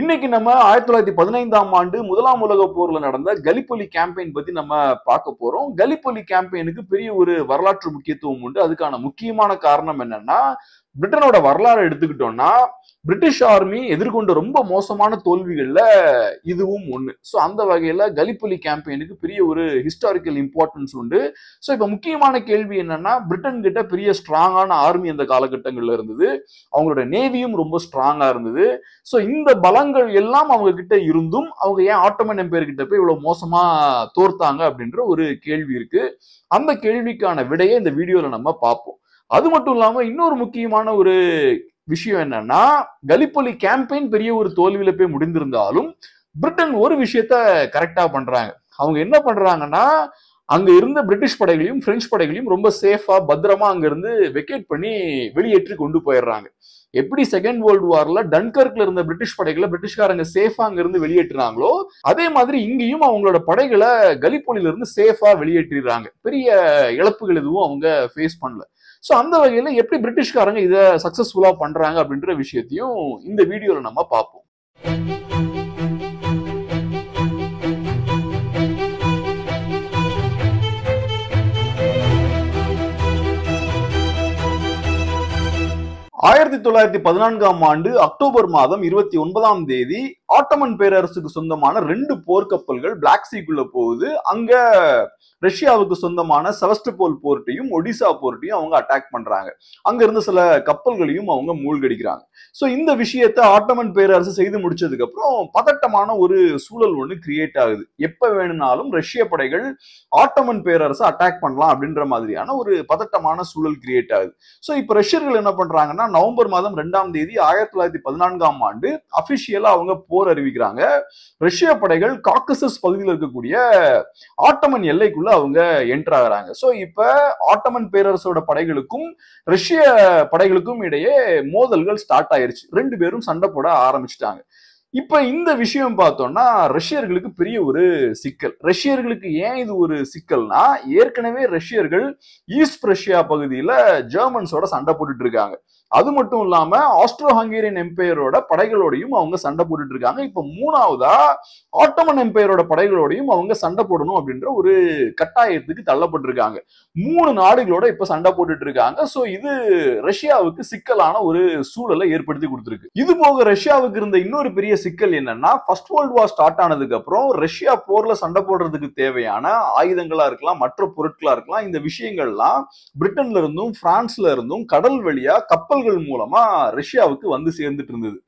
இன்னைக்கு நம்ம ஆயிரத்தி தொள்ளாயிரத்தி பதினைந்தாம் ஆண்டு முதலாம் உலக போர்ல நடந்த கலிப்பொலி கேம்பெயின் பத்தி நம்ம பார்க்க போறோம் கலிப்பொலி கேம்பெயினுக்கு பெரிய ஒரு வரலாற்று முக்கியத்துவம் உண்டு அதுக்கான முக்கியமான காரணம் என்னன்னா பிரிட்டனோட வரலாறு எடுத்துக்கிட்டோம்னா பிரிட்டிஷ் ஆர்மி எதிர்கொண்ட ரொம்ப மோசமான தோல்விகள்ல இதுவும் ஒண்ணு ஸோ அந்த வகையில கலிப்புலி கேம்பெயினுக்கு பெரிய ஒரு ஹிஸ்டாரிக்கல் இம்பார்ட்டன்ஸ் உண்டு ஸோ இப்போ முக்கியமான கேள்வி என்னன்னா பிரிட்டன் கிட்ட பெரிய ஸ்ட்ராங்கான ஆர்மி அந்த காலகட்டங்கள்ல இருந்தது அவங்களோட நேவியும் ரொம்ப ஸ்ட்ராங்கா இருந்தது ஸோ இந்த பலங்கள் எல்லாம் அவங்க கிட்ட இருந்தும் அவங்க ஏன் ஆட்டோமன் பேர் கிட்ட போய் இவ்வளவு மோசமா தோர்த்தாங்க அப்படின்ற ஒரு கேள்வி இருக்கு அந்த கேள்விக்கான விடையை இந்த வீடியோல நம்ம பார்ப்போம் அது மட்டும் இல்லாம இன்னொரு முக்கியமான ஒரு விஷயம் என்னன்னா கலிப்பொலி கேம்பெயின் பெரிய ஒரு தோல்வியில போய் முடிந்திருந்தாலும் பிரிட்டன் ஒரு விஷயத்த கரெக்டா பண்றாங்க அவங்க என்ன பண்றாங்கன்னா அங்க இருந்த பிரிட்டிஷ் படைகளையும் பிரெஞ்சு படைகளையும் ரொம்ப சேஃபா பத்திரமா அங்க இருந்து வெக்கேட் பண்ணி வெளியேற்றி கொண்டு போயிடுறாங்க எப்படி செகண்ட் வேர்ல்டு வார்ல டன்கர்க்ல இருந்த பிரிட்டிஷ் படைகளை பிரிட்டிஷ்காரங்க சேஃபா அங்க இருந்து வெளியேற்றினாங்களோ அதே மாதிரி இங்கேயும் அவங்களோட படைகளை கலிப்பொலியில இருந்து சேஃபா வெளியேற்றிடுறாங்க பெரிய இழப்புகள் எதுவும் அவங்க ஃபேஸ் பண்ணல ஸோ அந்த வகையில் எப்படி பிரிட்டிஷ்காரங்க இதை சக்ஸஸ்ஃபுல்லாக பண்ணுறாங்க அப்படின்ற விஷயத்தையும் இந்த வீடியோவில் நம்ம பார்ப்போம் ஆயிரத்தி தொள்ளாயிரத்தி பதினான்காம் ஆண்டு அக்டோபர் மாதம் இருபத்தி ஒன்பதாம் தேதி ஆட்டமன் பேரரசுக்கு சொந்தமான ரெண்டு போர்க்கப்பல்கள் பிளாக் சீக்குள்ள போகுது அங்க ரஷ்யாவுக்கு சொந்தமான செவஸ்டபோல் போர்ட்டையும் ஒடிசா போர்ட்டையும் அவங்க அட்டாக் பண்றாங்க அங்க இருந்து சில கப்பல்களையும் அவங்க மூழ்கடிக்கிறாங்க ஸோ இந்த விஷயத்த ஆட்டமன் பேரரசு செய்து முடிச்சதுக்கு அப்புறம் பதட்டமான ஒரு சூழல் ஒன்று கிரியேட் ஆகுது எப்ப வேணும்னாலும் ரஷ்ய படைகள் ஆட்டமன் பேரரசு அட்டாக் பண்ணலாம் அப்படின்ற மாதிரியான ஒரு பதட்டமான சூழல் கிரியேட் ஆகுது ஸோ இப்போ ரஷ்யர்கள் என்ன பண்றாங்கன்னா நவம்பர் மாதம் ரெண்டாம் தேதி ஆயிரத்தி தொள்ளாயிரத்தி பதினான்காம் ஆண்டு அபிஷியலா அவங்க போர் போர் அறிவிக்கிறாங்க ரஷ்ய படைகள் காக்கசஸ் பகுதியில் இருக்கக்கூடிய ஆட்டமன் எல்லைக்குள்ள அவங்க என்டர் ஆகிறாங்க ஸோ இப்ப ஆட்டமன் பேரரசோட படைகளுக்கும் ரஷ்ய படைகளுக்கும் இடையே மோதல்கள் ஸ்டார்ட் ஆயிருச்சு ரெண்டு பேரும் சண்டை போட ஆரம்பிச்சிட்டாங்க இப்ப இந்த விஷயம் பார்த்தோம்னா ரஷ்யர்களுக்கு பெரிய ஒரு சிக்கல் ரஷ்யர்களுக்கு ஏன் இது ஒரு சிக்கல்னா ஏற்கனவே ரஷ்யர்கள் ஈஸ்ட் ரஷ்யா பகுதியில ஜெர்மன்ஸோட சண்டை போட்டுட்டு இருக்காங்க அது மட்டும் இல்லாம ஆஸ்ட்ரோ ஹங்கேரியன் எம்பையரோட படைகளோடையும் அவங்க சண்டை போட்டுட்டு இருக்காங்க இப்ப மூணாவதா ஆட்டோமன் எம்பையரோட படைகளோடையும் அவங்க சண்டை போடணும் அப்படின்ற ஒரு கட்டாயத்துக்கு தள்ளப்பட்டிருக்காங்க மூணு நாடுகளோட இப்ப சண்டை போட்டுட்டு இருக்காங்க சோ இது ரஷ்யாவுக்கு சிக்கலான ஒரு சூழலை ஏற்படுத்தி கொடுத்துருக்கு இது போக ரஷ்யாவுக்கு இருந்த இன்னொரு பெரிய சிக்கல் என்னன்னா ஃபர்ஸ்ட் வேர்ல்டு வார் ஸ்டார்ட் ஆனதுக்கு அப்புறம் ரஷ்யா போர்ல சண்டை போடுறதுக்கு தேவையான ஆயுதங்களா இருக்கலாம் மற்ற பொருட்களா இருக்கலாம் இந்த விஷயங்கள்லாம் பிரிட்டன்ல இருந்தும் பிரான்ஸ்ல இருந்தும் கடல் வழியா கப்பல் கப்பல்கள் மூலமா ரஷ்யாவுக்கு வந்து சேர்ந்துட்டு இருந்தது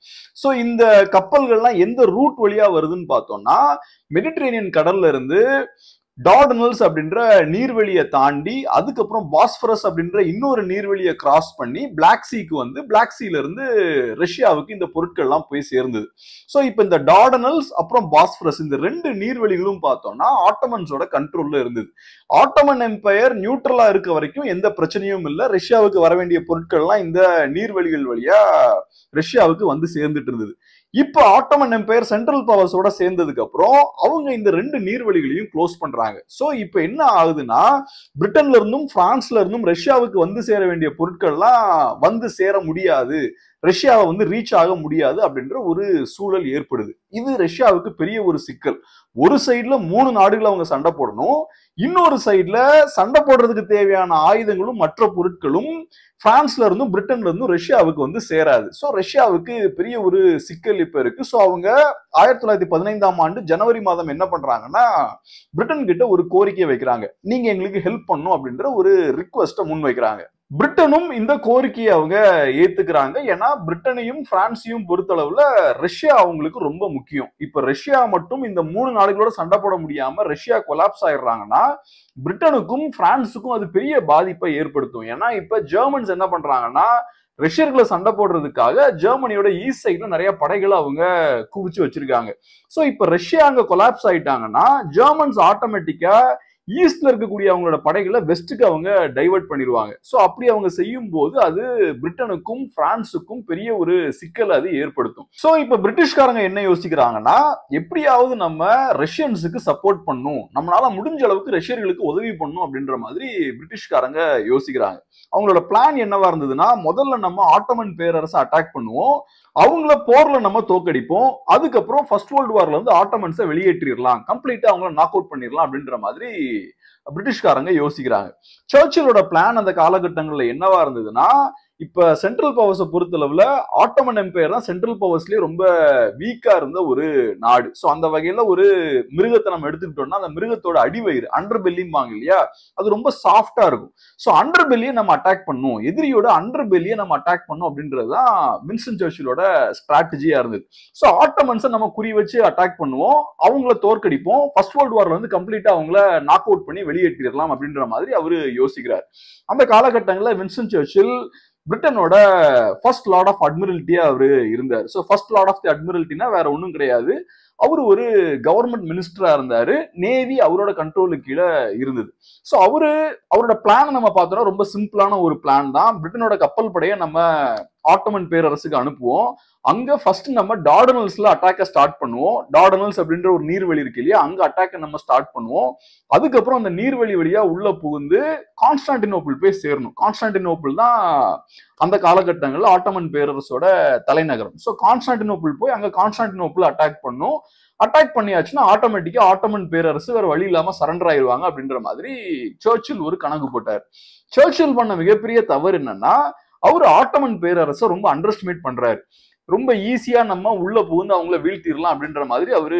ஸோ இந்த கப்பல்கள்லாம் எந்த ரூட் வழியா வருதுன்னு பார்த்தோம்னா மெடிட்ரேனியன் கடல்ல இருந்து டார்டனல்ஸ் அப்படின்ற நீர்வெளியை தாண்டி அதுக்கப்புறம் பாஸ்பரஸ் அப்படின்ற இன்னொரு நீர்வெளியை கிராஸ் பண்ணி பிளாக் சீக்கு வந்து பிளாக் சீல இருந்து ரஷ்யாவுக்கு இந்த பொருட்கள்லாம் போய் சேர்ந்தது ஸோ இப்போ இந்த டார்டனல்ஸ் அப்புறம் பாஸ்பரஸ் இந்த ரெண்டு நீர்வெளிகளும் பார்த்தோம்னா ஆட்டமன்ஸோட கண்ட்ரோல்ல இருந்தது ஆட்டமன் எம்பையர் நியூட்ரலா இருக்க வரைக்கும் எந்த பிரச்சனையும் இல்லை ரஷ்யாவுக்கு வர வேண்டிய பொருட்கள்லாம் இந்த நீர்வெளிகள் வழியா ரஷ்யாவுக்கு வந்து சேர்ந்துட்டு இருந்தது இப்போ ஆட்டோமன் எம்பையர் சென்ட்ரல் பவர்ஸோட சேர்ந்ததுக்கு அப்புறம் அவங்க இந்த ரெண்டு நீர்வழிகளையும் க்ளோஸ் பண்றாங்க ஸோ இப்போ என்ன ஆகுதுன்னா பிரிட்டன்ல இருந்தும் பிரான்ஸ்ல இருந்தும் ரஷ்யாவுக்கு வந்து சேர வேண்டிய பொருட்கள்லாம் வந்து சேர முடியாது ரஷ்யாவை வந்து ரீச் ஆக முடியாது அப்படின்ற ஒரு சூழல் ஏற்படுது இது ரஷ்யாவுக்கு பெரிய ஒரு சிக்கல் ஒரு சைடில் மூணு நாடுகள் அவங்க சண்டை போடணும் இன்னொரு சைடில் சண்டை போடுறதுக்கு தேவையான ஆயுதங்களும் மற்ற பொருட்களும் பிரான்ஸ்ல இருந்தும் பிரிட்டன்ல இருந்தும் ரஷ்யாவுக்கு வந்து சேராது ஸோ ரஷ்யாவுக்கு பெரிய ஒரு சிக்கல் இப்ப இருக்கு ஸோ அவங்க ஆயிரத்தி தொள்ளாயிரத்தி பதினைந்தாம் ஆண்டு ஜனவரி மாதம் என்ன பண்றாங்கன்னா பிரிட்டன் கிட்ட ஒரு கோரிக்கை வைக்கிறாங்க நீங்க எங்களுக்கு ஹெல்ப் பண்ணும் அப்படின்ற ஒரு ரிக்வஸ்ட்டை முன் வைக்கிறாங்க பிரிட்டனும் இந்த கோரிக்கையை அவங்க ஏத்துக்கிறாங்க ஏன்னா பிரிட்டனையும் பிரான்ஸையும் பொறுத்தளவுல ரஷ்யா அவங்களுக்கு ரொம்ப முக்கியம் இப்ப ரஷ்யா மட்டும் இந்த மூணு நாடுகளோட சண்டை போட முடியாம ரஷ்யா கொலாப்ஸ் ஆயிடுறாங்கன்னா பிரிட்டனுக்கும் பிரான்ஸுக்கும் அது பெரிய பாதிப்பை ஏற்படுத்தும் ஏன்னா இப்ப ஜெர்மன்ஸ் என்ன பண்றாங்கன்னா ரஷ்யர்களை சண்டை போடுறதுக்காக ஜெர்மனியோட ஈஸ்ட் சைட்ல நிறைய படைகளை அவங்க குவிச்சு வச்சிருக்காங்க ஸோ இப்ப ரஷ்யா அங்க கொலாப்ஸ் ஆயிட்டாங்கன்னா ஜெர்மன்ஸ் ஆட்டோமேட்டிக்கா ஈஸ்ட்ல இருக்கக்கூடிய அவங்களோட படைகளை வெஸ்ட்டுக்கு அவங்க டைவெர்ட் பண்ணிடுவாங்க ஸோ அப்படி அவங்க செய்யும் போது அது பிரிட்டனுக்கும் பிரான்ஸுக்கும் பெரிய ஒரு சிக்கல் அது ஏற்படுத்தும் ஸோ இப்போ பிரிட்டிஷ்காரங்க என்ன யோசிக்கிறாங்கன்னா எப்படியாவது நம்ம ரஷ்யன்ஸுக்கு சப்போர்ட் பண்ணும் நம்மளால முடிஞ்ச அளவுக்கு ரஷ்யர்களுக்கு உதவி பண்ணும் அப்படின்ற மாதிரி பிரிட்டிஷ்காரங்க யோசிக்கிறாங்க அவங்களோட பிளான் என்னவா இருந்ததுன்னா முதல்ல நம்ம ஆட்டோமன் பேரரசை அட்டாக் பண்ணுவோம் அவங்கள போர்ல நம்ம தோக்கடிப்போம் அதுக்கப்புறம் ஃபர்ஸ்ட் வேர்ல்டு வார்ல இருந்து ஆட்டோமன்ஸை வெளியேற்றிடலாம் கம்ப்ளீட்டா அவங்கள நாக் அவுட் பண்ணிடலாம் அப்படின்ற மாதிரி பிரிட்டிஷ்காரங்க யோசிக்கிறாங்க சர்ச்சிலோட பிளான் அந்த காலகட்டங்கள்ல என்னவா இருந்ததுன்னா இப்ப சென்ட்ரல் பவர்ஸை பொறுத்தளவுல ஆட்டோமன் எம்பையர் தான் சென்ட்ரல் பவர்ஸ்லயே ரொம்ப வீக்கா இருந்த ஒரு நாடு ஸோ அந்த வகையில ஒரு மிருகத்தை நம்ம எடுத்துக்கிட்டோம்னா அந்த மிருகத்தோட அடிவயிறு அண்டர் பெல்லிம்பாங்க இல்லையா அது ரொம்ப சாஃப்டா இருக்கும் ஸோ அண்டர் பெல்லியை நம்ம அட்டாக் பண்ணும் எதிரியோட அண்டர் பெல்லியை நம்ம அட்டாக் பண்ணும் அப்படின்றது தான் வின்சன் ஜோஷியலோட ஸ்ட்ராட்டஜியா இருந்தது ஸோ ஆட்டோமன்ஸை நம்ம குறி வச்சு அட்டாக் பண்ணுவோம் அவங்கள தோற்கடிப்போம் ஃபர்ஸ்ட் வேர்ல்டு வார்ல வந்து கம்ப்ளீட்டா அவங்கள நாக் அவுட் பண்ணி வெளியேற்றிடலாம் அப்படின்ற மாதிரி அவரு யோசிக்கிறார் அந்த காலகட்டங்களில் வின்சன் சர்ச்சில் பிரிட்டனோட ஃபர்ஸ்ட் லார்ட் ஆஃப் அட்மிரல்ட்டியா அவரு இருந்தார் so first lord of the அட்மிரல்ட்டினா வேற ஒன்றும் கிடையாது அவர் ஒரு கவர்மெண்ட் மினிஸ்டரா இருந்தாரு நேவி அவரோட கண்ட்ரோலுக்கு கீழே இருந்தது ஸோ அவரு அவரோட பிளான் நம்ம பார்த்தோம்னா ரொம்ப சிம்பிளான ஒரு பிளான் தான் பிரிட்டனோட கப்பல் படையை நம்ம ஆட்டோமன் பேரரசுக்கு அனுப்புவோம் அங்க ஃபர்ஸ்ட் நம்ம டார்டனல்ஸ்ல அட்டாக்க ஸ்டார்ட் பண்ணுவோம் டார்டனல்ஸ் அப்படின்ற ஒரு நீர்வழி இருக்கு இல்லையா அங்க அட்டாக்க நம்ம ஸ்டார்ட் பண்ணுவோம் அதுக்கப்புறம் அந்த நீர்வழி வழியா உள்ள புகுந்து கான்ஸ்டான்டினோபிள் போய் சேரணும் கான்ஸ்டான்டினோபிள் தான் அந்த காலகட்டங்கள்ல ஆட்டோமன் பேரரசோட தலைநகரம் ஸோ கான்ஸ்டான்டினோபிள் போய் அங்க கான்ஸ்டான்டினோபிள் அட்டாக் பண்ணும் அட்டாக் பண்ணியாச்சுன்னா ஆட்டோமேட்டிக்கா ஆட்டோமன் பேரரசு வேற வழி இல்லாம சரண்டர் ஆயிடுவாங்க அப்படின்ற மாதிரி சர்ச்சில் ஒரு கணக்கு போட்டார் சர்ச்சில் பண்ண மிகப்பெரிய தவறு என்னன்னா அவர் ஆட்டமன் பேரரசை ரொம்ப அண்டர்ஸ்டிமேட் பண்றாரு ரொம்ப ஈஸியா நம்ம உள்ள புகுந்து அவங்கள வீழ்த்திடலாம் அப்படின்ற மாதிரி அவரு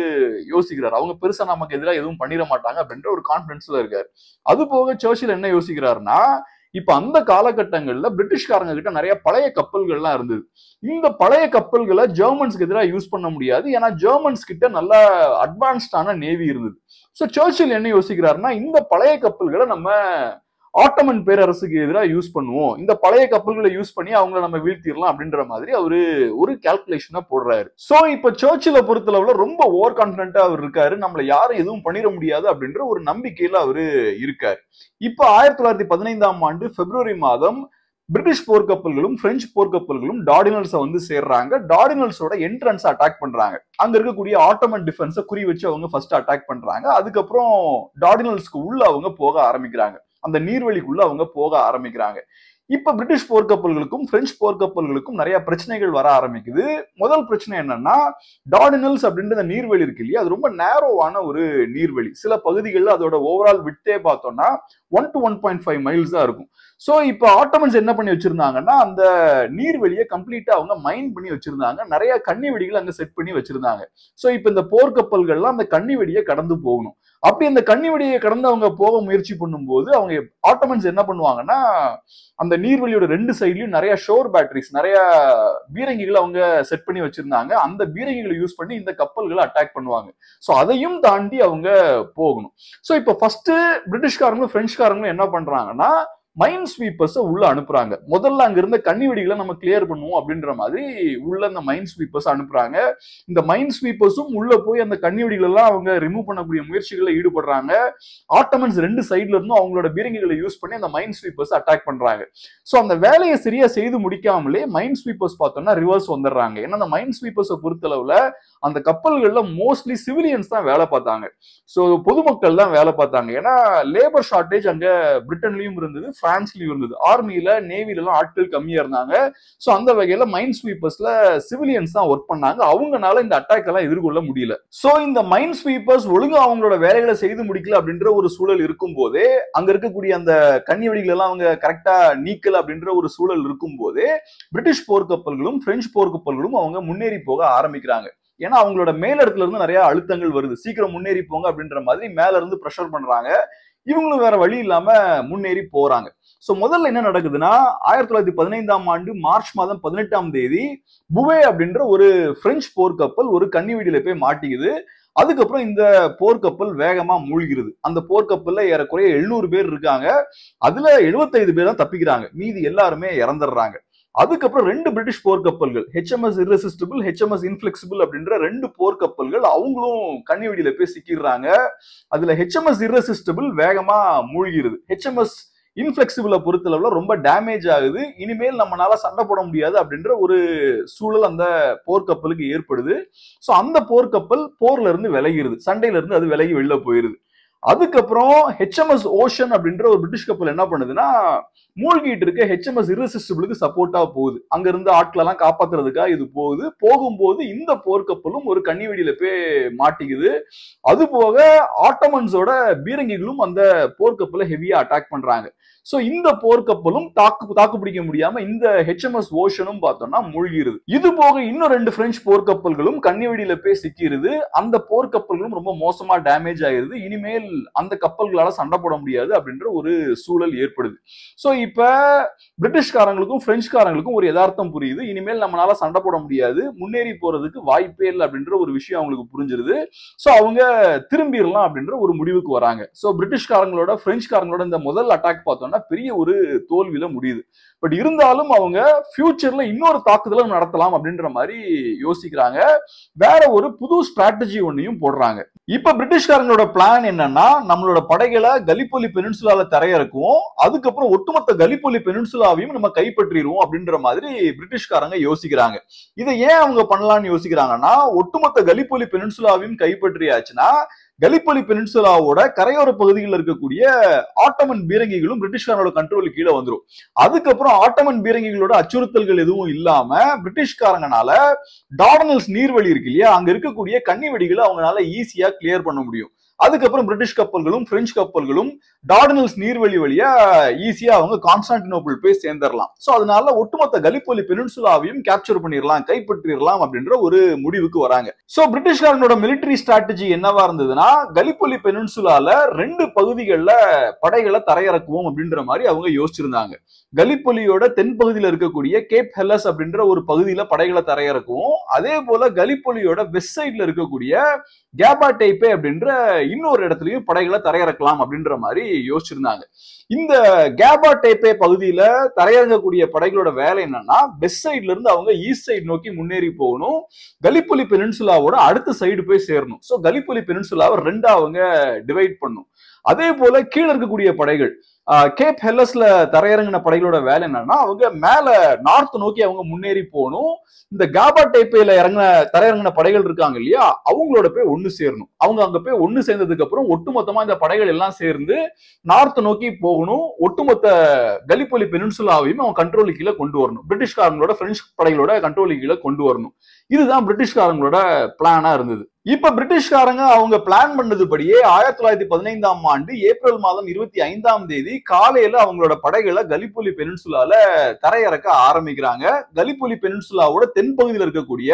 யோசிக்கிறார் அவங்க பெருசா நமக்கு எதிராக எதுவும் பண்ணிட மாட்டாங்க அப்படின்ற ஒரு கான்பிடன்ஸ்ல இருக்காரு அது போக சர்ச்சில் என்ன யோசிக்கிறாருன்னா இப்ப அந்த காலகட்டங்கள்ல பிரிட்டிஷ்காரங்க கிட்ட நிறைய பழைய கப்பல்கள்லாம் இருந்தது இந்த பழைய கப்பல்களை ஜெர்மன்ஸ்க்கு எதிராக யூஸ் பண்ண முடியாது ஏன்னா ஜெர்மன்ஸ் கிட்ட நல்ல அட்வான்ஸ்டான நேவி இருந்தது ஸோ சர்ச்சில் என்ன யோசிக்கிறாருன்னா இந்த பழைய கப்பல்களை நம்ம ஆட்டமன் பேரரசுக்கு எதிராக யூஸ் பண்ணுவோம் இந்த பழைய கப்பல்களை யூஸ் பண்ணி அவங்கள நம்ம வீழ்த்திடலாம் அப்படின்ற மாதிரி அவர் ஒரு கேல்குலேஷனாக போடுறாரு ஸோ இப்போ சர்ச்சில் பொறுத்தளவுல ரொம்ப ஓவர் கான்ஃபிடென்ட்டாக அவர் இருக்காரு நம்மளை யாரும் எதுவும் பண்ணிட முடியாது அப்படின்ற ஒரு நம்பிக்கையில் அவர் இருக்கார் இப்போ ஆயிரத்தி தொள்ளாயிரத்தி பதினைந்தாம் ஆண்டு பிப்ரவரி மாதம் பிரிட்டிஷ் போர்க்கப்பல்களும் பிரெஞ்சு போர்க்கப்பல்களும் டாடினல்ஸை வந்து சேர்றாங்க டாடினல்ஸோட என்ட்ரன்ஸ் அட்டாக் பண்றாங்க அங்க இருக்கக்கூடிய ஆட்டோமன் டிஃபென்ஸை குறி வச்சு அவங்க ஃபர்ஸ்ட் அட்டாக் பண்றாங்க அதுக்கப்புறம் டாடினல்ஸ்க்கு உள்ள அவங்க போக ஆரம்பிக்கிறாங்க அந்த நீர்வழிக்குள்ள அவங்க போக ஆரம்பிக்கிறாங்க இப்ப பிரிட்டிஷ் போர்க்கப்பல்களுக்கும் பிரெஞ்சு போர்க்கப்பல்களுக்கும் நிறைய பிரச்சனைகள் வர ஆரம்பிக்குது முதல் பிரச்சனை என்னன்னா டார்டினல்ஸ் அப்படின்ற நீர்வழி இருக்கு இல்லையா அது ரொம்ப நேரோவான ஒரு நீர்வழி சில பகுதிகளில் அதோட ஓவரால் விட்டே பார்த்தோம்னா one to one point five miles தான் இருக்கும் ஸோ இப்போ ஆட்டோமன்ஸ் என்ன பண்ணி வச்சிருந்தாங்கன்னா அந்த நீர்வழியை கம்ப்ளீட்டா அவங்க மைன் பண்ணி வச்சிருந்தாங்க நிறைய கண்ணி வெடிகள் அங்கே செட் பண்ணி வச்சிருந்தாங்க ஸோ இப்போ இந்த போர்க்கப்பல்கள்லாம் அந்த கண்ணி வெடியை கடந்து போகணும் அப்படி அந்த வழியை கடந்து அவங்க போக முயற்சி பண்ணும்போது அவங்க ஆட்டோமன்ஸ் என்ன பண்ணுவாங்கன்னா அந்த நீர்வழியோட ரெண்டு சைட்லயும் நிறைய ஷோர் பேட்டரிஸ் நிறைய பீரங்கிகளை அவங்க செட் பண்ணி வச்சிருந்தாங்க அந்த பீரங்கிகளை யூஸ் பண்ணி இந்த கப்பல்களை அட்டாக் பண்ணுவாங்க ஸோ அதையும் தாண்டி அவங்க போகணும் ஸோ இப்போ ஃபர்ஸ்ட் பிரிட்டிஷ்காரங்களும் பிரெஞ்சுக்காரங்களும் என்ன பண்றாங்கன்னா மைண்ட் ஸ்வீப்பர்ஸை உள்ள அனுப்புறாங்க முதல்ல அங்க இருந்த கண்ணி வெடிகளை நம்ம கிளியர் பண்ணுவோம் அப்படின்ற மாதிரி உள்ள அந்த மைண்ட் ஸ்வீப்பர்ஸ் அனுப்புறாங்க இந்த மைண்ட் ஸ்வீப்பர்ஸும் உள்ள போய் அந்த கண்ணி வெடிகளெல்லாம் அவங்க ரிமூவ் பண்ணக்கூடிய முயற்சிகளில் ஈடுபடுறாங்க ஆட்டமன்ஸ் ரெண்டு சைட்ல இருந்தும் அவங்களோட பீரங்கிகளை யூஸ் பண்ணி அந்த மைண்ட் ஸ்வீப்பர்ஸ் அட்டாக் பண்றாங்க ஸோ அந்த வேலையை சரியா செய்து முடிக்காமலே மைண்ட் ஸ்வீப்பர்ஸ் பார்த்தோம்னா ரிவர்ஸ் வந்துடுறாங்க ஏன்னா அந்த மைண்ட் ஸ்வீப்பர்ஸை பொறுத்தளவுல அந்த கப்பல்கள்ல மோஸ்ட்லி சிவிலியன்ஸ் தான் வேலை பார்த்தாங்க ஸோ பொதுமக்கள் தான் வேலை பார்த்தாங்க ஏன்னா லேபர் ஷார்டேஜ் அங்க பிரிட்டன்லயும் இருந்தது பிரான்ஸ்லயும் இருந்தது ஆர்மியில நேவிலலாம் ஆட்கள் கம்மியா இருந்தாங்க ஸோ அந்த வகையில மைண்ட் ஸ்வீப்பர்ஸ்ல சிவிலியன்ஸ் தான் ஒர்க் பண்ணாங்க அவங்கனால இந்த அட்டாக் எல்லாம் எதிர்கொள்ள முடியல ஸோ இந்த மைண்ட் ஸ்வீப்பர்ஸ் ஒழுங்கு அவங்களோட வேலைகளை செய்து முடிக்கல அப்படின்ற ஒரு சூழல் இருக்கும் போதே அங்க இருக்கக்கூடிய அந்த கன்னிவெடிகள் எல்லாம் அவங்க கரெக்டா நீக்கல அப்படின்ற ஒரு சூழல் இருக்கும் போதே பிரிட்டிஷ் போர்க்கப்பல்களும் பிரெஞ்சு போர்க்கப்பல்களும் அவங்க முன்னேறி போக ஆரம்பிக்கிறாங்க ஏன்னா அவங்களோட மேலிடத்துல இருந்து நிறைய அழுத்தங்கள் வருது சீக்கிரம் முன்னேறி போங்க அப்படின்ற மாதிரி மேல இருந்து ப்ரெஷர் பண்றாங்க இவங்களும் வேற வழி இல்லாம முன்னேறி போறாங்க ஸோ முதல்ல என்ன நடக்குதுன்னா ஆயிரத்தி தொள்ளாயிரத்தி பதினைந்தாம் ஆண்டு மார்ச் மாதம் பதினெட்டாம் தேதி புவே அப்படின்ற ஒரு பிரெஞ்சு போர்க்கப்பல் ஒரு கன்னி வீடியில போய் மாட்டிக்குது அதுக்கப்புறம் இந்த போர்க்கப்பல் வேகமா மூழ்கிறது அந்த போர்க்கப்பல்ல ஏறக்குறைய எழுநூறு பேர் இருக்காங்க அதுல எழுபத்தைந்து பேர் தான் தப்பிக்கிறாங்க மீதி எல்லாருமே இறந்துடுறாங்க அதுக்கப்புறம் ரெண்டு பிரிட்டிஷ் போர்க்கப்பல்கள் ஹெச்எம்எஸ் இர்ரெசிஸ்டிபிள் ஹெச்எம்எஸ் இன்ஃபிளெக்சிபிள் அப்படின்ற ரெண்டு போர்க்கப்பல்கள் அவங்களும் கண்ணி வெடியில போய் சிக்கிடுறாங்க அதுல ஹெச்எம்எஸ் இர்ரெசிஸ்டிபிள் வேகமா மூழ்கிறது ஹெச்எம்எஸ் இன்ஃபிளெக்சிபிளை பொறுத்தளவுல ரொம்ப டேமேஜ் ஆகுது இனிமேல் நம்மளால சண்டை போட முடியாது அப்படின்ற ஒரு சூழல் அந்த போர்க்கப்பலுக்கு ஏற்படுது ஸோ அந்த போர்க்கப்பல் போர்ல இருந்து விலகிடுது சண்டையில இருந்து அது விலகி வெளில போயிருது அதுக்கப்புறம் ஹெச்எம்எஸ் ஓஷன் அப்படின்ற ஒரு பிரிட்டிஷ் கப்பல் என்ன பண்ணுதுன்னா மூழ்கிட்டு இருக்க ஹெச்எம்எஸ் இரசிஸ்டபிளுக்கு சப்போர்ட்டா போகுது அங்க இருந்து ஆட்களெல்லாம் காப்பாத்துறதுக்காக இது போகுது போகும்போது இந்த போர்க்கப்பலும் ஒரு கண்ணி வெடியில போய் மாட்டிக்குது அது போக ஆட்டோமன்ஸோட பீரங்கிகளும் அந்த போர்க்கப்பல ஹெவியா அட்டாக் பண்றாங்க சோ இந்த போர்க்கப்பலும் தாக்கு தாக்கு பிடிக்க முடியாம இந்த ஹெச்எம்எஸ் ஓஷனும் பார்த்தோம்னா மூழ்கிருது இது போக இன்னும் ரெண்டு பிரெஞ்சு போர்க்கப்பல்களும் கன்னிவெடியில போய் சிக்கிருது அந்த போர்க்கப்பல்களும் ரொம்ப மோசமா டேமேஜ் ஆயிருது இனிமேல் அந்த கப்பல்களால சண்டை போட முடியாது அப்படின்ற ஒரு சூழல் ஏற்படுது சோ இப்ப பிரிட்டிஷ்காரங்களுக்கும் பிரெஞ்சுக்காரங்களுக்கும் ஒரு யதார்த்தம் புரியுது இனிமேல் நம்மளால சண்டை போட முடியாது முன்னேறி போறதுக்கு வாய்ப்பே இல்லை அப்படின்ற ஒரு விஷயம் அவங்களுக்கு புரிஞ்சிருது ஸோ அவங்க திரும்பிடலாம் அப்படின்ற ஒரு முடிவுக்கு வராங்க ஸோ பிரிட்டிஷ்காரங்களோட பிரெஞ்சுக்காரங்களோட இந்த முதல் அட்டாக் பார்த்தோம்னா பெரிய ஒரு தோல்வியில முடியுது பட் இருந்தாலும் அவங்க ஃபியூச்சர்ல இன்னொரு தாக்குதலும் நடத்தலாம் அப்படின்ற மாதிரி யோசிக்கிறாங்க வேற ஒரு புது ஸ்ட்ராட்டஜி ஒன்னையும் போடுறாங்க இப்ப பிரிட்டிஷ்காரங்களோட பிளான் என்னன்னா நம்மளோட படைகளை கலிப்பொலி பெனின்சுலால தரையிறக்குவோம் அதுக்கப்புறம் ஒட்டுமொத்த கலிப்பொலி பெனின்சுலாவையும் நம்ம கைப்பற்றிடுவோம் அப்படின்ற மாதிரி பிரிட்டிஷ்காரங்க யோசிக்கிறாங்க இதை ஏன் அவங்க பண்ணலாம்னு யோசிக்கிறாங்கன்னா ஒட்டுமொத்த கலிப்பொலி பெனின்சுலாவையும் கைப்பற்றியாச்சுன்னா கலிப்பலி பெனின்சுலாவோட கரையோர பகுதிகளில் இருக்கக்கூடிய ஆட்டமன் பீரங்கிகளும் பிரிட்டிஷ்காரோட கண்ட்ரோலுக்கு கீழே வந்துடும் அதுக்கப்புறம் ஆட்டமன் பீரங்கிகளோட அச்சுறுத்தல்கள் எதுவும் இல்லாம பிரிட்டிஷ்காரங்கனால டார்னல்ஸ் நீர்வழி இருக்கு இல்லையா அங்க இருக்கக்கூடிய கன்னி வெடிகளை அவங்களால ஈஸியா கிளியர் பண்ண முடியும் அதுக்கப்புறம் பிரிட்டிஷ் கப்பல்களும் பிரெஞ்சு கப்பல்களும் டார்டனல்ஸ் நீர்வழி வழியா ஈஸியா அவங்க கான்ஸ்டான்டினோபிள் போய் சேர்ந்துடலாம் ஸோ அதனால ஒட்டுமொத்த கலிப்பொலி பெருன்சுலாவையும் கேப்சர் பண்ணிடலாம் கைப்பற்றிடலாம் அப்படின்ற ஒரு முடிவுக்கு வராங்க ஸோ பிரிட்டிஷ்காரனோட மிலிட்டரி ஸ்ட்ராட்டஜி என்னவா இருந்ததுன்னா கலிப்பொலி பெருன்சுலால ரெண்டு பகுதிகளில் படைகளை தரையிறக்குவோம் அப்படின்ற மாதிரி அவங்க யோசிச்சிருந்தாங்க கலிப்பொலியோட தென்பகுதியில் இருக்கக்கூடிய கேப் ஹெல்லஸ் அப்படின்ற ஒரு பகுதியில் படைகளை தரையிறக்குவோம் அதே போல கலிப்பொலியோட வெஸ்ட் சைட்ல இருக்கக்கூடிய கேபா டைப்பே அப்படின்ற இன்னொரு இடத்துலயும் படைகளை தரையிறக்கலாம் அப்படின்ற மாதிரி யோசிச்சிருந்தாங்க இந்த கேபா டேப்பே பகுதியில தரையிறங்கக்கூடிய படைகளோட வேலை என்னன்னா பெஸ்ட் சைட்ல இருந்து அவங்க ஈஸ்ட் சைடு நோக்கி முன்னேறி போகணும் கலிப்பொலி பெனின்சுலாவோட அடுத்த சைடு போய் சேரணும் ஸோ கலிப்பொலி பெனின்சுலாவை ரெண்டா அவங்க டிவைட் பண்ணும் அதே போல கீழே இருக்கக்கூடிய படைகள் கேப் ஹெல்லஸ்ல தரையிறங்கின படைகளோட வேலை என்னன்னா அவங்க மேல நார்த் நோக்கி அவங்க முன்னேறி போகணும் இந்த காபா டைப்பையில இறங்கின தரையிறங்கின படைகள் இருக்காங்க இல்லையா அவங்களோட போய் ஒண்ணு சேரணும் அவங்க அங்க போய் ஒண்ணு சேர்ந்ததுக்கு அப்புறம் ஒட்டுமொத்தமா இந்த படைகள் எல்லாம் சேர்ந்து நார்த் நோக்கி போகணும் ஒட்டுமொத்த கலிப்பொலி பெனின்சுலாவையும் அவங்க கண்ட்ரோலு கீழே கொண்டு வரணும் பிரிட்டிஷ்காரங்களோட பிரெஞ்சு படைகளோட கண்ட்ரோலு கீழே கொண்டு வரணும் இதுதான் பிரிட்டிஷ்காரங்களோட பிளானா இருந்தது இப்ப பிரிட்டிஷ்காரங்க அவங்க பிளான் பண்ணதுபடியே ஆயிரத்தி தொள்ளாயிரத்தி பதினைந்தாம் ஆண்டு ஏப்ரல் மாதம் இருபத்தி ஐந்தாம் தேதி தேதி காலையில அவங்களோட படைகளை கலிப்புலி பெனின்சுலால தரையிறக்க ஆரம்பிக்கிறாங்க கலிப்புலி பெனின்சுலாவோட தென்பகுதியில் இருக்கக்கூடிய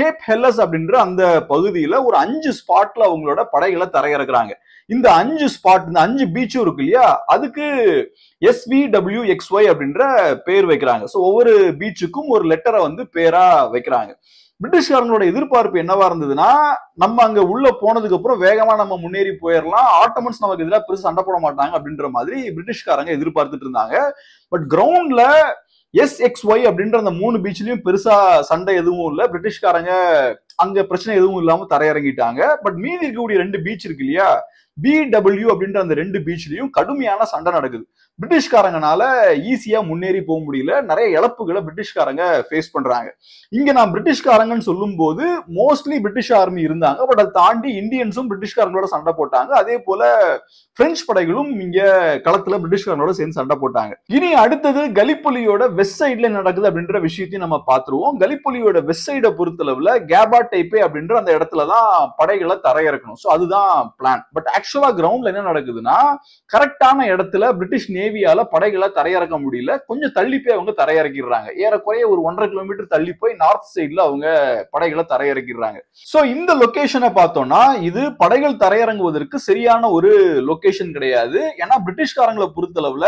கேப் ஹெல்லஸ் அப்படின்ற அந்த பகுதியில ஒரு அஞ்சு ஸ்பாட்ல அவங்களோட படைகளை தரையிறக்குறாங்க இந்த அஞ்சு ஸ்பாட் இந்த அஞ்சு பீச்சும் இருக்கு இல்லையா அதுக்கு எஸ்வி டபிள்யூ எக்ஸ் ஒய் அப்படின்ற பேர் வைக்கிறாங்க ஸோ ஒவ்வொரு பீச்சுக்கும் ஒரு லெட்டரை வந்து பேரா வைக்கிறாங்க பிரிட்டிஷ்காரங்களோட எதிர்பார்ப்பு என்னவா இருந்ததுன்னா நம்ம அங்க உள்ள போனதுக்கு அப்புறம் வேகமா நம்ம முன்னேறி போயிடலாம் ஆட்டோமன்ஸ் நமக்கு எதிராக பெருசு சண்டை போட மாட்டாங்க அப்படின்ற மாதிரி பிரிட்டிஷ்காரங்க எதிர்பார்த்துட்டு இருந்தாங்க பட் கிரவுண்ட்ல எஸ் எக்ஸ் ஒய் அப்படின்ற அந்த மூணு பீச்லயும் பெருசா சண்டை எதுவும் இல்லை பிரிட்டிஷ்காரங்க அங்க பிரச்சனை எதுவும் இல்லாம தரையிறங்கிட்டாங்க பட் மீதி இருக்கக்கூடிய ரெண்டு பீச் இருக்கு இல்லையா பிடபிள்யூ அப்படின்ற அந்த ரெண்டு பீச்லயும் கடுமையான சண்டை நடக்குது பிரிட்டிஷ்காரங்கனால ஈஸியா முன்னேறி போக முடியல நிறைய இழப்புகளை பிரிட்டிஷ்காரங்க ஃபேஸ் பண்றாங்க இங்க நான் பிரிட்டிஷ்காரங்கன்னு சொல்லும் போது மோஸ்ட்லி பிரிட்டிஷ் ஆர்மி இருந்தாங்க பட் அதை தாண்டி இந்தியன்ஸும் பிரிட்டிஷ்காரங்களோட சண்டை போட்டாங்க அதே போல பிரெஞ்சு படைகளும் இங்க களத்துல பிரிட்டிஷ்காரங்களோட சேர்ந்து சண்டை போட்டாங்க இனி அடுத்தது கலிப்புலியோட வெஸ்ட் சைட்ல நடக்குது அப்படின்ற விஷயத்தையும் நம்ம பார்த்துருவோம் கலிப்புலியோட வெஸ்ட் சைடை பொறுத்தளவுல கேபா டைப்பே அப்படின்ற அந்த இடத்துல தான் படைகளை தரையிறக்கணும் ஸோ அதுதான் பிளான் பட் ஆக்சுவலா கிரவுண்ட்ல என்ன நடக்குதுன்னா கரெக்டான இடத்துல பிரிட்டிஷ் நேவி நேவியால படைகளை தரையிறக்க முடியல கொஞ்சம் தள்ளி போய் அவங்க தரையிறக்கிடுறாங்க ஏறக்குறைய ஒரு ஒன்றரை கிலோமீட்டர் தள்ளி போய் நார்த் சைட்ல அவங்க படைகளை தரையிறக்கிடுறாங்க சோ இந்த லொகேஷனை பார்த்தோம்னா இது படைகள் தரையிறங்குவதற்கு சரியான ஒரு லொகேஷன் கிடையாது ஏன்னா பிரிட்டிஷ்காரங்களை பொறுத்தளவுல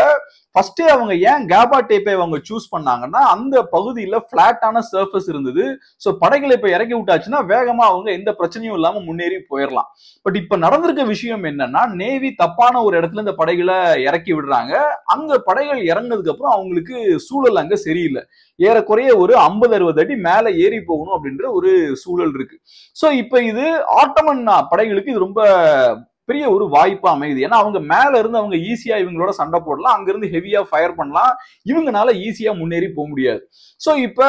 ஃபர்ஸ்ட் அவங்க ஏன் கேபா டேப்பை அவங்க சூஸ் பண்ணாங்கன்னா அந்த பகுதியில் ஃபிளாட்டான சர்ஃபஸ் இருந்தது ஸோ படைகளை இப்போ இறக்கி விட்டாச்சுன்னா வேகமாக அவங்க எந்த பிரச்சனையும் இல்லாமல் முன்னேறி போயிடலாம் பட் இப்போ நடந்திருக்க விஷயம் என்னன்னா நேவி தப்பான ஒரு இடத்துல இந்த படைகளை இறக்கி விடுறாங்க அந்த படைகள் இறங்கினதுக்கு அப்புறம் அவங்களுக்கு சூழல் அங்கே சரியில்லை ஏறக்குறைய ஒரு ஐம்பது அறுபது அடி மேலே ஏறி போகணும் அப்படின்ற ஒரு சூழல் இருக்கு ஸோ இப்போ இது ஆட்டமன் படைகளுக்கு இது ரொம்ப பெரிய ஒரு வாய்ப்பு அமையுது ஏன்னா அவங்க மேல இருந்து அவங்க ஈஸியா இவங்களோட சண்டை போடலாம் அங்கிருந்து ஹெவியா ஃபயர் பண்ணலாம் இவங்கனால ஈஸியா முன்னேறி போக முடியாது ஸோ இப்ப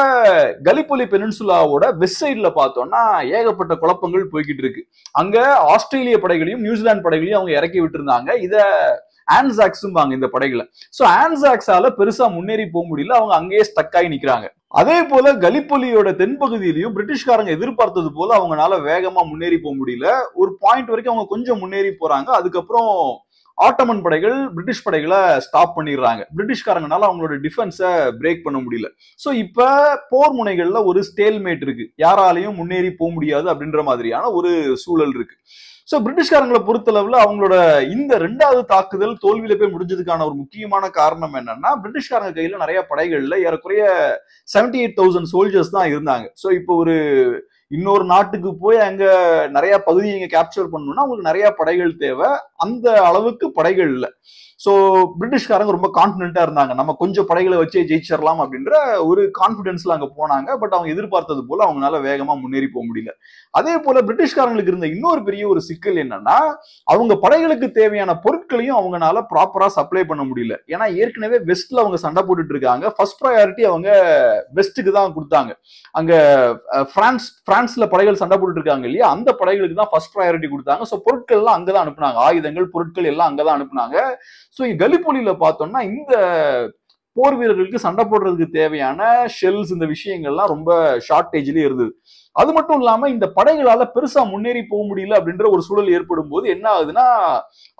கலிப்பொலி பெனின்சுலாவோட வெஸ்ட் சைட்ல பார்த்தோம்னா ஏகப்பட்ட குழப்பங்கள் போய்கிட்டு இருக்கு அங்க ஆஸ்திரேலிய படைகளையும் நியூசிலாந்து படைகளையும் அவங்க இறக்கி விட்டுருந்தாங்க இதை ஆன்சாக்ஸும் வாங்க இந்த படைகளை ஸோ ஆன்சாக்ஸால பெருசா முன்னேறி போக முடியல அவங்க அங்கேயே ஸ்டக் ஆகி நிக்கிறாங்க அதே போல கலிப்பொலியோட தென்பகுதியிலையும் பிரிட்டிஷ்காரங்க எதிர்பார்த்தது போல அவங்களால வேகமா முன்னேறி போக முடியல ஒரு பாயிண்ட் வரைக்கும் அவங்க கொஞ்சம் முன்னேறி போறாங்க அதுக்கப்புறம் ஆட்டமன் படைகள் பிரிட்டிஷ் படைகளை ஸ்டாப் பண்ணிடுறாங்க பிரிட்டிஷ்காரங்கனால அவங்களோட டிஃபென்ஸை பிரேக் பண்ண முடியல ஸோ இப்போ போர் முனைகள்ல ஒரு ஸ்டேல்மேட் இருக்கு யாராலையும் முன்னேறி போக முடியாது அப்படின்ற மாதிரியான ஒரு சூழல் இருக்கு ஸோ பிரிட்டிஷ்காரங்களை பொறுத்தளவில் அவங்களோட இந்த ரெண்டாவது தாக்குதல் தோல்வியில போய் முடிஞ்சதுக்கான ஒரு முக்கியமான காரணம் என்னன்னா பிரிட்டிஷ்காரங்க கையில நிறைய படைகள்ல ஏறக்குறைய செவன்டி எயிட் தௌசண்ட் சோல்ஜர்ஸ் தான் இருந்தாங்க ஸோ இப்போ ஒரு இன்னொரு நாட்டுக்கு போய் அங்க நிறைய பகுதியை இங்கே கேப்சர் பண்ணணும்னா அவங்களுக்கு நிறைய படைகள் தேவை அந்த அளவுக்கு படைகள் இல்லை ஸோ பிரிட்டிஷ்காரங்க ரொம்ப கான்ஃபிடென்ட்டாக இருந்தாங்க நம்ம கொஞ்சம் படைகளை வச்சே ஜெயிச்சிடலாம் அப்படின்ற ஒரு கான்ஃபிடென்ஸில் அங்கே போனாங்க பட் அவங்க எதிர்பார்த்தது போல் அவங்களால வேகமாக முன்னேறி போக முடியல அதே போல் பிரிட்டிஷ்காரங்களுக்கு இருந்த இன்னொரு பெரிய ஒரு சிக்கல் என்னன்னா அவங்க படைகளுக்கு தேவையான பொருட்களையும் அவங்களால ப்ராப்பராக சப்ளை பண்ண முடியல ஏன்னா ஏற்கனவே வெஸ்ட்டில் அவங்க சண்டை போட்டுட்டு இருக்காங்க ஃபர்ஸ்ட் ப்ரையாரிட்டி அவங்க வெஸ்ட்டுக்கு தான் கொடுத்தாங்க அங்கே பிரான்ஸ் ஃப்ரான்ஸில் படைகள் சண்டை போட்டுட்டு இருக்காங்க இல்லையா அந்த படைகளுக்கு தான் ஃபர்ஸ்ட் ப்ரையாரிட்டி கொடுத்தாங்க ஸோ பொருட்கள்லாம் அங்கே தான் அனுப்புனாங்க ஆயுதங்கள் பொருட்கள் எல்லாம் தான் அனுப்புனாங்க ஸோ இங்க கலிபோலியில பார்த்தோம்னா இந்த போர் வீரர்களுக்கு சண்டை போடுறதுக்கு தேவையான ஷெல்ஸ் இந்த விஷயங்கள்லாம் ரொம்ப ஷார்ட்டேஜ்லயே இருந்தது அது மட்டும் இல்லாம இந்த படைகளால பெருசா முன்னேறி போக முடியல அப்படின்ற ஒரு சூழல் ஏற்படும் போது என்ன ஆகுதுன்னா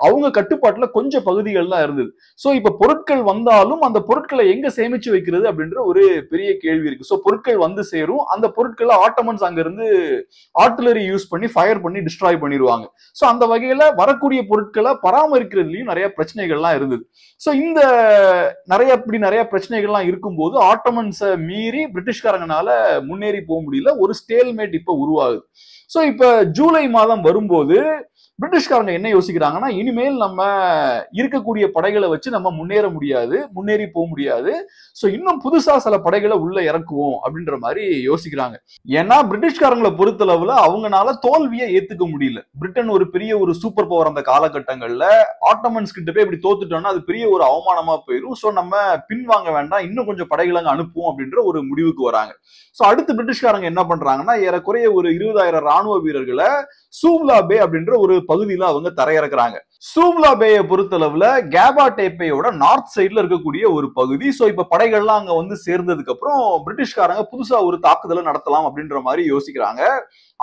அவங்க கட்டுப்பாட்டுல கொஞ்சம் பகுதிகள் தான் இருந்தது சோ இப்ப பொருட்கள் வந்தாலும் அந்த பொருட்களை எங்க சேமிச்சு வைக்கிறது அப்படின்ற ஒரு பெரிய கேள்வி இருக்கு சோ பொருட்கள் வந்து சேரும் அந்த பொருட்களை ஆட்டோமன்ஸ் அங்க இருந்து ஆர்டிலரி யூஸ் பண்ணி ஃபயர் பண்ணி டிஸ்ட்ராய் பண்ணிடுவாங்க சோ அந்த வகையில வரக்கூடிய பொருட்களை பராமரிக்கிறதுலயும் நிறைய பிரச்சனைகள்லாம் இருந்தது சோ இந்த நிறைய இப்படி நிறைய பிரச்சனைகள்லாம் இருக்கும்போது ஆட்டோமன்ஸை மீறி பிரிட்டிஷ்காரங்கனால முன்னேறி போக முடியல ஒரு ஸ்டே ஸ்டேல்மேட் இப்போ உருவாகுது ஸோ இப்போ ஜூலை மாதம் வரும்போது பிரிட்டிஷ்காரங்க என்ன யோசிக்கிறாங்கன்னா இனிமேல் நம்ம இருக்கக்கூடிய படைகளை வச்சு நம்ம முன்னேற முடியாது முன்னேறி போக முடியாது ஸோ இன்னும் புதுசா சில படைகளை உள்ள இறக்குவோம் அப்படின்ற மாதிரி யோசிக்கிறாங்க ஏன்னா பிரிட்டிஷ்காரங்களை பொறுத்தளவுல அவங்கனால தோல்வியை ஏத்துக்க முடியல பிரிட்டன் ஒரு பெரிய ஒரு சூப்பர் பவர் அந்த காலகட்டங்கள்ல ஆட்டோமன்ஸ் கிட்ட போய் இப்படி தோத்துட்டோம்னா அது பெரிய ஒரு அவமானமா போயிடும் ஸோ நம்ம பின்வாங்க வேண்டாம் இன்னும் கொஞ்சம் படைகளை அங்கே அனுப்புவோம் அப்படின்ற ஒரு முடிவுக்கு வராங்க ஸோ அடுத்து பிரிட்டிஷ்காரங்க என்ன பண்றாங்கன்னா ஏறக்குறைய ஒரு இருபதாயிரம் ராணுவ வீரர்களை சூம்லா பே அப்படின்ற ஒரு பகுதியில அவங்க தரையிறக்குறாங்க சூம்லா பேயை பொறுத்தளவுல கேபா டேப்பையோட நார்த் சைட்ல இருக்கக்கூடிய ஒரு பகுதி ஸோ இப்ப படைகள்லாம் அங்க வந்து சேர்ந்ததுக்கு அப்புறம் பிரிட்டிஷ்காரங்க புதுசா ஒரு தாக்குதலை நடத்தலாம் அப்படின்ற மாதிரி யோசிக்கிறாங்க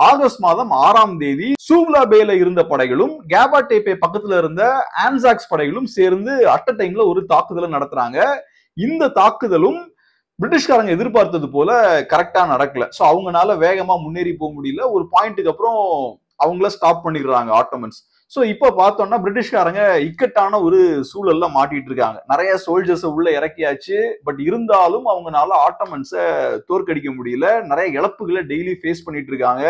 ஆகஸ்ட் மாதம் ஆறாம் தேதி சூவ்லா பேல இருந்த படைகளும் கேபா டேப்பே பக்கத்துல இருந்த ஆன்சாக்ஸ் படைகளும் சேர்ந்து அட் டைம்ல ஒரு தாக்குதலை நடத்துறாங்க இந்த தாக்குதலும் பிரிட்டிஷ்காரங்க எதிர்பார்த்தது போல கரெக்டா நடக்கல ஸோ அவங்கனால வேகமா முன்னேறி போக முடியல ஒரு பாயிண்ட்டுக்கு அப்புறம் அவங்கள ஸ்டாப் பண்ணிடுறாங்க ஆட்டோமன்ஸ் ஸோ இப்போ பார்த்தோம்னா பிரிட்டிஷ்காரங்க இக்கட்டான ஒரு சூழல்ல மாட்டிட்டு இருக்காங்க நிறைய சோல்ஜர்ஸை உள்ள இறக்கியாச்சு பட் இருந்தாலும் அவங்கனால ஆட்டோமன்ஸை தோற்கடிக்க முடியல நிறைய இழப்புகளை டெய்லி ஃபேஸ் பண்ணிட்டு இருக்காங்க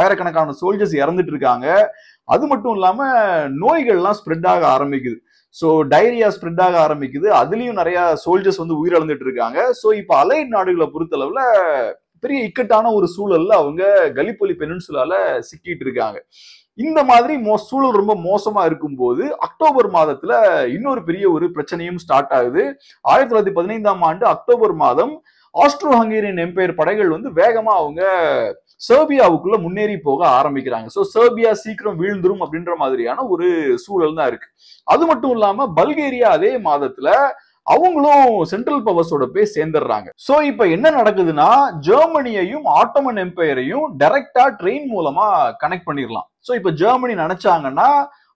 ஆயிரக்கணக்கான சோல்ஜர்ஸ் இறந்துட்டு இருக்காங்க அது மட்டும் இல்லாம நோய்கள்லாம் ஸ்ப்ரெட் ஆக ஆரம்பிக்குது ஸோ டைரியா ஸ்ப்ரெட் ஆக ஆரம்பிக்குது அதுலயும் நிறைய சோல்ஜர்ஸ் வந்து உயிரிழந்துட்டு இருக்காங்க ஸோ இப்போ அலை நாடுகளை பொறுத்தளவுல பெரிய இக்கட்டான ஒரு சூழல்ல அவங்க கலிப்பொலி பெனன்சுலால சிக்கிட்டு இருக்காங்க இந்த மாதிரி மோ சூழல் ரொம்ப மோசமா இருக்கும்போது அக்டோபர் மாதத்துல இன்னொரு பெரிய ஒரு பிரச்சனையும் ஸ்டார்ட் ஆகுது ஆயிரத்தி தொள்ளாயிரத்தி பதினைந்தாம் ஆண்டு அக்டோபர் மாதம் ஆஸ்ட்ரோ ஹங்கேரியன் எம்பையர் படைகள் வந்து வேகமா அவங்க சர்பியாவுக்குள்ள முன்னேறி போக ஆரம்பிக்கிறாங்க ஸோ சர்பியா சீக்கிரம் வீழ்ந்துரும் அப்படின்ற மாதிரியான ஒரு சூழல் தான் இருக்கு அது மட்டும் இல்லாம பல்கேரியா அதே மாதத்துல அவங்களும் சென்ட்ரல் பவர்ஸோட போய் சேர்ந்துடுறாங்க சோ இப்ப என்ன நடக்குதுன்னா ஜெர்மனியையும் ஆட்டோமன் எம்பையரையும் டைரக்டா ட்ரெயின் மூலமா கனெக்ட் பண்ணிடலாம் சோ இப்ப ஜெர்மனி நினைச்சாங்கன்னா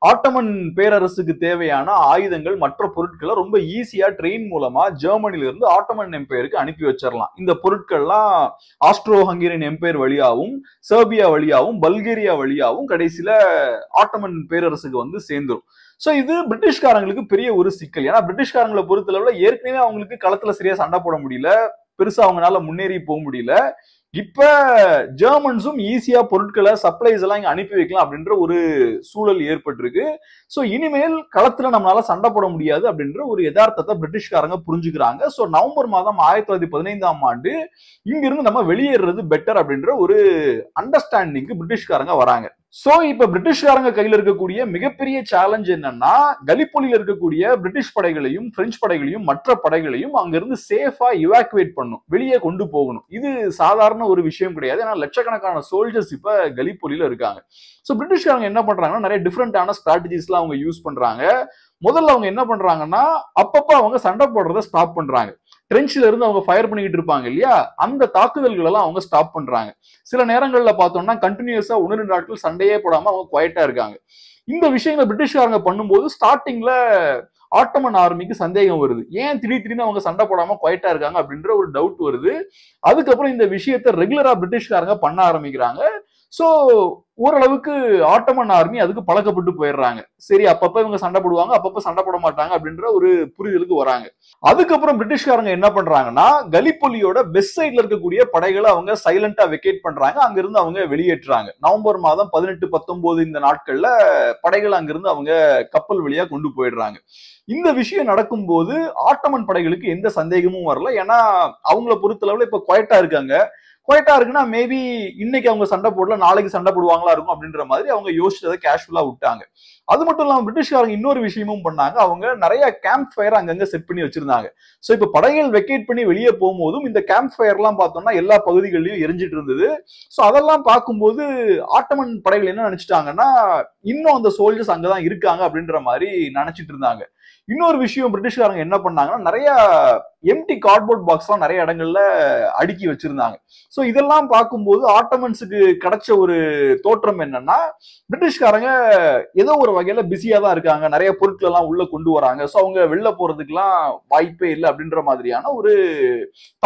ஆட்டோமன் பேரரசுக்கு தேவையான ஆயுதங்கள் மற்ற பொருட்களை ரொம்ப ஈஸியா ட்ரெயின் மூலமா ஜெர்மனில இருந்து ஆட்டோமன் எம்பையருக்கு அனுப்பி வச்சிடலாம் இந்த பொருட்கள்லாம் ஆஸ்ட்ரோ ஹங்கேரியன் எம்பையர் வழியாவும் சர்பியா வழியாவும் பல்கேரியா வழியாவும் கடைசியில ஆட்டோமன் பேரரசுக்கு வந்து சேர்ந்துடும் ஸோ இது பிரிட்டிஷ்காரங்களுக்கு பெரிய ஒரு சிக்கல் ஏன்னா பிரிட்டிஷ்காரங்களை பொறுத்தளவில் ஏற்கனவே அவங்களுக்கு களத்தில் சரியா சண்டை போட முடியல பெருசாக அவங்களால முன்னேறி போக முடியல இப்ப ஜெர்மன்ஸும் ஈஸியா பொருட்களை சப்ளைஸ் எல்லாம் இங்க அனுப்பி வைக்கலாம் அப்படின்ற ஒரு சூழல் ஏற்பட்டிருக்கு ஸோ இனிமேல் களத்துல நம்மளால சண்டை போட முடியாது அப்படின்ற ஒரு யதார்த்தத்தை பிரிட்டிஷ்காரங்க புரிஞ்சுக்கிறாங்க ஸோ நவம்பர் மாதம் ஆயிரத்தி தொள்ளாயிரத்தி பதினைந்தாம் ஆண்டு இங்கிருந்து நம்ம வெளியேறது பெட்டர் அப்படின்ற ஒரு அண்டர்ஸ்டாண்டிங்க்கு பிரிட்டிஷ்காரங்க வராங்க சோ இப்ப பிரிட்டிஷ்காரங்க கையில இருக்கக்கூடிய மிகப்பெரிய சேலஞ்ச் என்னன்னா கலிப்பொலியில இருக்கக்கூடிய பிரிட்டிஷ் படைகளையும் பிரெஞ்சு படைகளையும் மற்ற படைகளையும் அங்கிருந்து சேஃபா இவாக்குவேட் பண்ணும் வெளியே கொண்டு போகணும் இது சாதாரண ஒரு விஷயம் கிடையாது ஏன்னா லட்சக்கணக்கான சோல்ஜர்ஸ் இப்ப கலிப்பொலியில இருக்காங்க சோ பிரிட்டிஷ்காரங்க என்ன பண்றாங்கன்னா நிறைய டிஃப்ரெண்டான ஸ்ட்ராட்டஜிஸ்லாம் அவங்க யூஸ் பண்றாங்க முதல்ல அவங்க என்ன பண்றாங்கன்னா அப்பப்ப அவங்க சண்டை போடுறத ஸ்டாப் பண்றாங்க ட்ரென்ச்ல இருந்து அவங்க ஃபயர் பண்ணிக்கிட்டு இருப்பாங்க இல்லையா அந்த தாக்குதல்கள் எல்லாம் அவங்க ஸ்டாப் பண்றாங்க சில நேரங்களில் பார்த்தோம்னா கண்டினியூஸா ஒன்று ரெண்டு நாட்கள் சண்டையே போடாம அவங்க குவைட்டா இருக்காங்க இந்த விஷயங்களை பிரிட்டிஷ்காரங்க பண்ணும்போது ஸ்டார்டிங்ல ஆட்டமன் ஆர்மிக்கு சந்தேகம் வருது ஏன் திடீர் திடீர்னு அவங்க சண்டை போடாம குவைட்டா இருக்காங்க அப்படின்ற ஒரு டவுட் வருது அதுக்கப்புறம் இந்த விஷயத்த ரெகுலரா பிரிட்டிஷ்காரங்க பண்ண ஆரம்பிக்கிறாங்க ஸோ ஓரளவுக்கு ஆட்டோமன் ஆர்மி அதுக்கு பழக்கப்பட்டு போயிடுறாங்க சரி அப்பப்ப இவங்க சண்டை போடுவாங்க அப்பப்ப சண்டை போட மாட்டாங்க அப்படின்ற ஒரு புரிதலுக்கு வராங்க அதுக்கப்புறம் பிரிட்டிஷ்காரங்க என்ன பண்றாங்கன்னா கலிப்பொலியோட வெஸ்ட் சைட்ல இருக்கக்கூடிய படைகளை அவங்க சைலண்டா வெக்கேட் பண்றாங்க அங்கிருந்து அவங்க வெளியேற்றுறாங்க நவம்பர் மாதம் பதினெட்டு பத்தொன்பது இந்த நாட்கள்ல படைகள் அங்கிருந்து அவங்க கப்பல் வழியா கொண்டு போயிடுறாங்க இந்த விஷயம் நடக்கும்போது ஆட்டமன் படைகளுக்கு எந்த சந்தேகமும் வரல ஏன்னா அவங்கள பொறுத்தளவுல இப்ப குவைட்டா இருக்காங்க குவைட்டா இருக்குன்னா மேபி இன்னைக்கு அவங்க சண்டை போடல நாளைக்கு சண்டை போடுவாங்களா இருக்கும் அப்படின்ற மாதிரி அவங்க யோசிச்சதை கேஷுவலா விட்டாங்க அது மட்டும் இல்லாமல் பிரிட்டிஷ்காரங்க இன்னொரு விஷயமும் பண்ணாங்க அவங்க நிறைய கேம்ப் ஃபயர் அங்கங்க செட் பண்ணி வச்சிருந்தாங்க ஸோ இப்போ படைகள் வெக்கேட் பண்ணி வெளியே போகும்போதும் இந்த கேம்ப் ஃபயர்லாம் பார்த்தோம்னா எல்லா பகுதிகளிலும் எரிஞ்சிட்டு இருந்தது ஸோ அதெல்லாம் பார்க்கும்போது ஆட்டமன் படைகள் என்ன நினைச்சிட்டாங்கன்னா இன்னும் அந்த சோல்ஜர்ஸ் அங்கதான் இருக்காங்க அப்படின்ற மாதிரி நினைச்சிட்டு இருந்தாங்க இன்னொரு விஷயம் பிரிட்டிஷ்காரங்க என்ன பண்ணாங்கன்னா நிறைய எம்டி கார்ட்போர்ட் பாக்ஸ்லாம் நிறைய இடங்கள்ல அடுக்கி வச்சிருந்தாங்க ஸோ இதெல்லாம் பார்க்கும்போது ஆட்டோமன்ஸுக்கு கிடைச்ச ஒரு தோற்றம் என்னன்னா பிரிட்டிஷ்காரங்க ஏதோ ஒரு வகையில பிஸியா தான் இருக்காங்க நிறைய பொருட்கள் எல்லாம் உள்ள கொண்டு வராங்க ஸோ அவங்க வெளில போறதுக்கெல்லாம் வாய்ப்பே இல்லை அப்படின்ற மாதிரியான ஒரு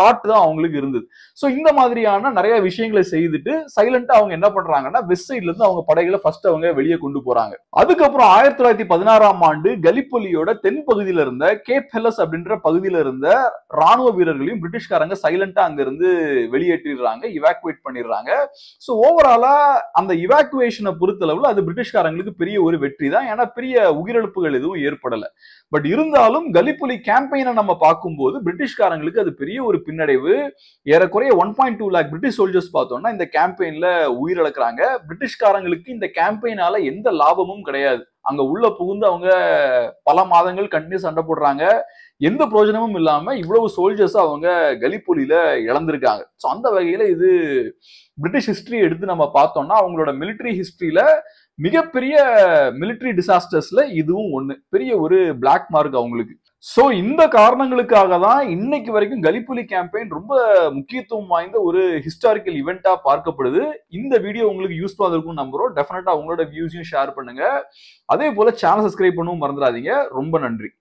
தாட் தான் அவங்களுக்கு இருந்தது ஸோ இந்த மாதிரியான நிறைய விஷயங்களை செய்துட்டு சைலண்டா அவங்க என்ன பண்றாங்கன்னா வெஸ்ட் சைட்ல இருந்து அவங்க படைகளை ஃபர்ஸ்ட் அவங்க வெளியே கொண்டு போறாங்க அதுக்கப்புறம் ஆயிரத்தி தொள்ளாயிரத்தி பதினாறாம் ஆண்டு கலிப்பொலியோட தென் பகுதியில இருந்த கேப் ஹெலஸ் அப்படின்ற பகுதியில இருந்த ராணுவ வீரர்களையும் பிரிட்டிஷ்காரங்க சைலண்டா அங்க இருந்து வெளியேற்றிடுறாங்க இவாக்குவேட் பண்ணிடுறாங்க ஸோ ஓவராலா அந்த இவாக்குவேஷனை பொறுத்தளவுல அது பிரிட்டிஷ்காரங்களுக்கு பெரிய ஒரு வெற்றி தான் ஏன்னா பெரிய உயிரிழப்புகள் எதுவும் ஏற்படல பட் இருந்தாலும் கலிப்புலி கேம்பெயினை நம்ம பார்க்கும்போது பிரிட்டிஷ்காரங்களுக்கு அது பெரிய ஒரு பின்னடைவு ஏறக்குறைய one point two lakh British soldiers பார்த்தோம்னா இந்த கேம்பெயின்ல உயிரிழக்கிறாங்க பிரிட்டிஷ்காரங்களுக்கு இந்த கேம்பெயினால எந்த லாபமும் கிடையாது அங்க உள்ள புகுந்து அவங்க பல மாதங்கள் கண்டினியூ சண்டை போடுறாங்க எந்த பிரயோஜனமும் இல்லாம இவ்வளவு சோல்ஜர்ஸ் அவங்க கலிப்பொலியில இழந்திருக்காங்க ஸோ அந்த வகையில இது பிரிட்டிஷ் ஹிஸ்டரி எடுத்து நம்ம பார்த்தோம்னா அவங்களோட மிலிட்ரி ஹிஸ்டரியில மிகப்பெரிய மிலிட்ரி டிசாஸ்டர்ஸ்ல இதுவும் ஒன்று பெரிய ஒரு பிளாக் மார்க் அவங்களுக்கு ஸோ இந்த காரணங்களுக்காக தான் இன்னைக்கு வரைக்கும் கலிப்புலி கேம்பெயின் ரொம்ப முக்கியத்துவம் வாய்ந்த ஒரு ஹிஸ்டாரிக்கல் இவெண்ட்டாக பார்க்கப்படுது இந்த வீடியோ உங்களுக்கு யூஸ்ஃபுல்லாக இருக்கும்னு நம்புறோம் டெஃபினட்டாக உங்களோட வியூஸையும் ஷேர் பண்ணுங்க அதே போல் சேனல் சப்ஸ்கிரைப் பண்ணவும் மறந்துடாதீங்க ரொம்ப நன்றி